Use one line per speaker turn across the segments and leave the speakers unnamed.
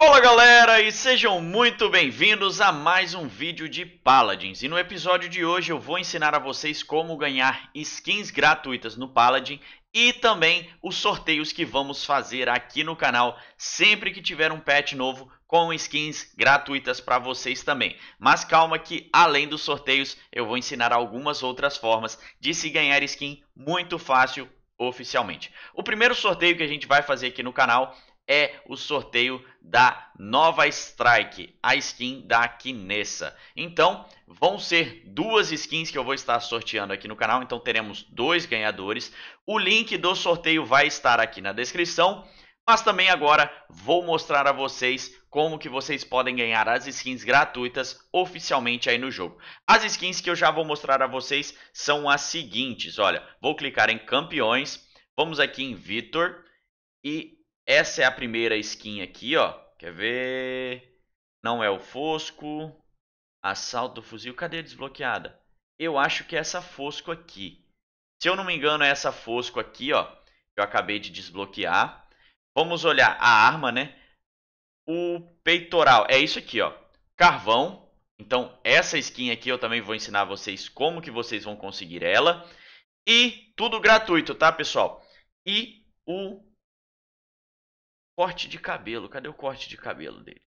Olá galera e sejam muito bem-vindos a mais um vídeo de Paladins e no episódio de hoje eu vou ensinar a vocês como ganhar skins gratuitas no Paladin e também os sorteios que vamos fazer aqui no canal sempre que tiver um patch novo com skins gratuitas para vocês também. Mas calma que além dos sorteios eu vou ensinar algumas outras formas de se ganhar skin muito fácil oficialmente. O primeiro sorteio que a gente vai fazer aqui no canal é o sorteio da nova Strike, a skin da Kinesa. Então, vão ser duas skins que eu vou estar sorteando aqui no canal, então teremos dois ganhadores. O link do sorteio vai estar aqui na descrição, mas também agora vou mostrar a vocês como que vocês podem ganhar as skins gratuitas oficialmente aí no jogo. As skins que eu já vou mostrar a vocês são as seguintes, olha, vou clicar em campeões, vamos aqui em Vitor e essa é a primeira skin aqui, ó. Quer ver? Não é o Fosco. Assalto do fuzil. Cadê a desbloqueada? Eu acho que é essa Fosco aqui. Se eu não me engano, é essa Fosco aqui, ó. Que eu acabei de desbloquear. Vamos olhar a arma, né? O peitoral é isso aqui, ó. Carvão. Então, essa skin aqui eu também vou ensinar vocês como que vocês vão conseguir ela. E tudo gratuito, tá, pessoal? E o Corte de cabelo. Cadê o corte de cabelo dele?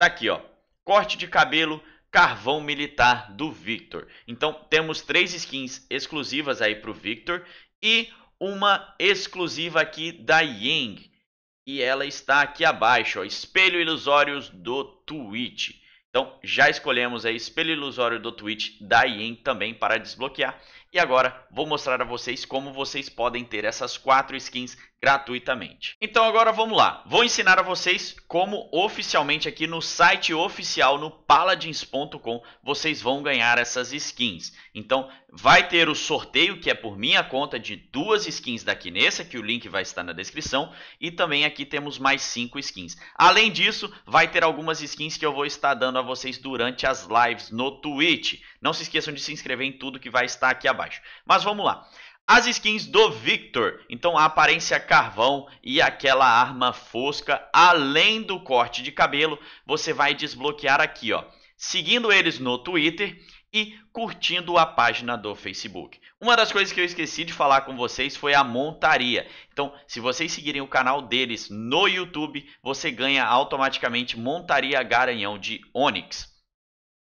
Tá aqui, ó. Corte de cabelo Carvão Militar do Victor. Então, temos três skins exclusivas aí pro Victor e uma exclusiva aqui da Yang. E ela está aqui abaixo, ó, Espelho Ilusórios do Twitch. Então, já escolhemos aí Espelho Ilusório do Twitch da Yang também para desbloquear. E agora, vou mostrar a vocês como vocês podem ter essas quatro skins gratuitamente. Então agora vamos lá. Vou ensinar a vocês como oficialmente aqui no site oficial no paladins.com vocês vão ganhar essas skins. Então vai ter o sorteio que é por minha conta de duas skins da Kinesa, que o link vai estar na descrição, e também aqui temos mais cinco skins. Além disso, vai ter algumas skins que eu vou estar dando a vocês durante as lives no Twitch. Não se esqueçam de se inscrever em tudo que vai estar aqui abaixo. Mas vamos lá as skins do Victor, então a aparência carvão e aquela arma fosca, além do corte de cabelo, você vai desbloquear aqui, ó, seguindo eles no Twitter e curtindo a página do Facebook. Uma das coisas que eu esqueci de falar com vocês foi a montaria. Então, se vocês seguirem o canal deles no YouTube, você ganha automaticamente montaria garanhão de Onix.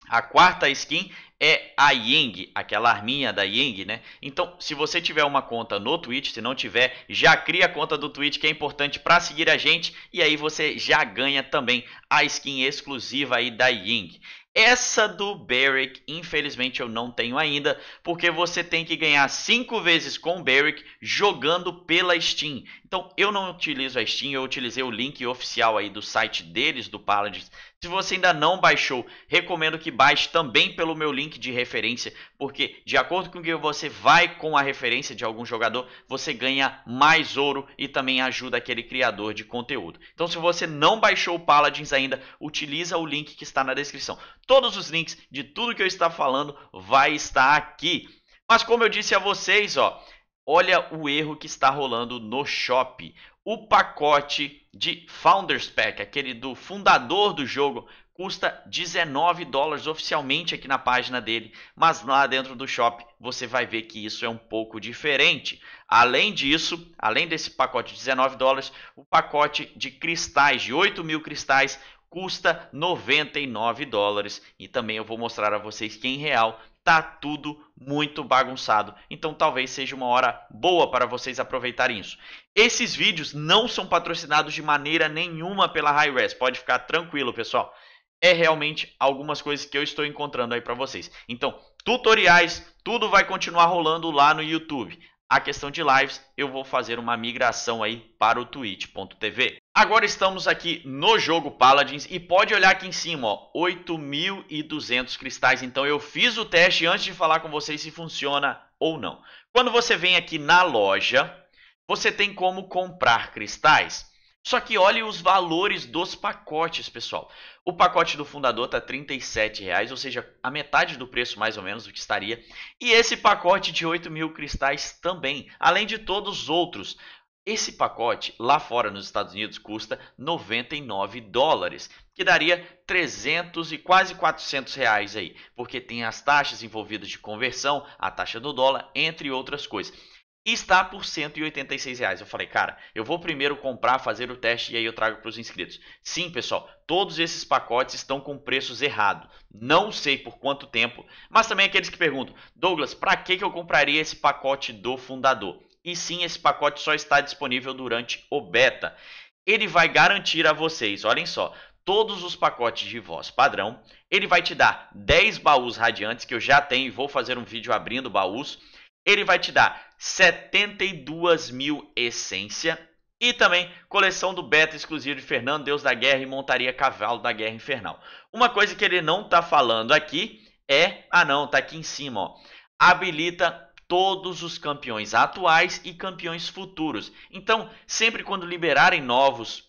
A quarta skin é a Ying, aquela arminha da Ying, né? Então, se você tiver uma conta no Twitch, se não tiver, já cria a conta do Twitch que é importante para seguir a gente e aí você já ganha também a skin exclusiva aí da Ying. Essa do Beric, infelizmente eu não tenho ainda, porque você tem que ganhar 5 vezes com o Barrick jogando pela Steam. Então eu não utilizo a Steam, eu utilizei o link oficial aí do site deles, do Paladins, se você ainda não baixou, recomendo que baixe também pelo meu link de referência, porque de acordo com o que você vai com a referência de algum jogador, você ganha mais ouro e também ajuda aquele criador de conteúdo. Então se você não baixou o Paladins ainda, utiliza o link que está na descrição. Todos os links de tudo que eu estou falando vai estar aqui. Mas como eu disse a vocês, ó, Olha o erro que está rolando no shopping. O pacote de Founders Pack, aquele do fundador do jogo, custa 19 dólares oficialmente aqui na página dele, mas lá dentro do shop você vai ver que isso é um pouco diferente. Além disso, além desse pacote de 19 dólares, o pacote de cristais, de 8 mil cristais, custa 99 dólares e também eu vou mostrar a vocês que em real tá tudo muito bagunçado. Então talvez seja uma hora boa para vocês aproveitarem isso. Esses vídeos não são patrocinados de maneira nenhuma pela Hi-Res, pode ficar tranquilo, pessoal. É realmente algumas coisas que eu estou encontrando aí para vocês. Então, tutoriais, tudo vai continuar rolando lá no YouTube. A questão de lives, eu vou fazer uma migração aí para o twitch.tv. Agora estamos aqui no jogo Paladins e pode olhar aqui em cima, ó, 8.200 cristais. Então eu fiz o teste antes de falar com vocês se funciona ou não. Quando você vem aqui na loja, você tem como comprar cristais. Só que olhe os valores dos pacotes, pessoal. O pacote do fundador está R$ reais, ou seja, a metade do preço mais ou menos do que estaria. E esse pacote de 8 mil cristais também, além de todos os outros. Esse pacote lá fora nos Estados Unidos custa 99 dólares, que daria 300 e quase 400 reais aí, porque tem as taxas envolvidas de conversão, a taxa do dólar, entre outras coisas. está por 186 reais. Eu falei, cara, eu vou primeiro comprar, fazer o teste e aí eu trago para os inscritos. Sim, pessoal, todos esses pacotes estão com preços errados. Não sei por quanto tempo, mas também aqueles que perguntam, Douglas, para que, que eu compraria esse pacote do fundador? e sim, esse pacote só está disponível durante o beta. Ele vai garantir a vocês, olhem só, todos os pacotes de voz padrão. Ele vai te dar 10 baús radiantes, que eu já tenho e vou fazer um vídeo abrindo baús. Ele vai te dar 72 mil essência. E também coleção do beta exclusivo de Fernando, Deus da Guerra e Montaria Cavalo da Guerra Infernal. Uma coisa que ele não está falando aqui é... Ah não, está aqui em cima. Ó. Habilita todos os campeões atuais e campeões futuros. Então, sempre quando liberarem novos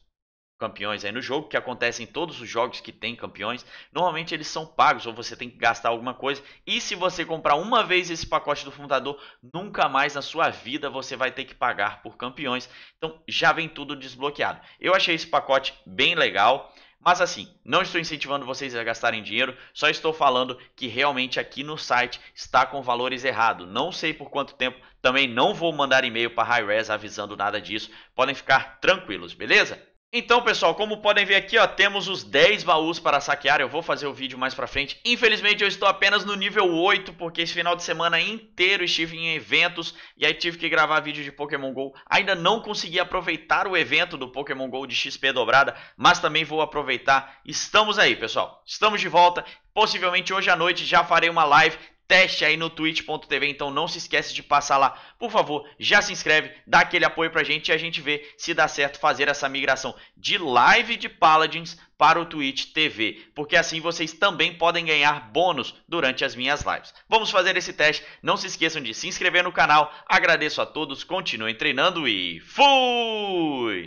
campeões aí no jogo, que acontece em todos os jogos que tem campeões, normalmente eles são pagos ou você tem que gastar alguma coisa. E se você comprar uma vez esse pacote do fundador, nunca mais na sua vida você vai ter que pagar por campeões. Então já vem tudo desbloqueado. Eu achei esse pacote bem legal. Mas assim, não estou incentivando vocês a gastarem dinheiro, só estou falando que realmente aqui no site está com valores errados. Não sei por quanto tempo, também não vou mandar e-mail para a Hi-Res avisando nada disso. Podem ficar tranquilos, beleza? Então, pessoal, como podem ver aqui, ó, temos os 10 baús para saquear. Eu vou fazer o vídeo mais pra frente. Infelizmente, eu estou apenas no nível 8, porque esse final de semana inteiro estive em eventos e aí tive que gravar vídeo de Pokémon GO. Ainda não consegui aproveitar o evento do Pokémon GO de XP dobrada, mas também vou aproveitar. Estamos aí, pessoal. Estamos de volta. Possivelmente hoje à noite já farei uma live teste aí no twitch.tv, então não se esquece de passar lá. Por favor, já se inscreve, dá aquele apoio pra gente e a gente vê se dá certo fazer essa migração de live de Paladins para o Twitch TV, porque assim vocês também podem ganhar bônus durante as minhas lives. Vamos fazer esse teste, não se esqueçam de se inscrever no canal. Agradeço a todos, continuem treinando e fui!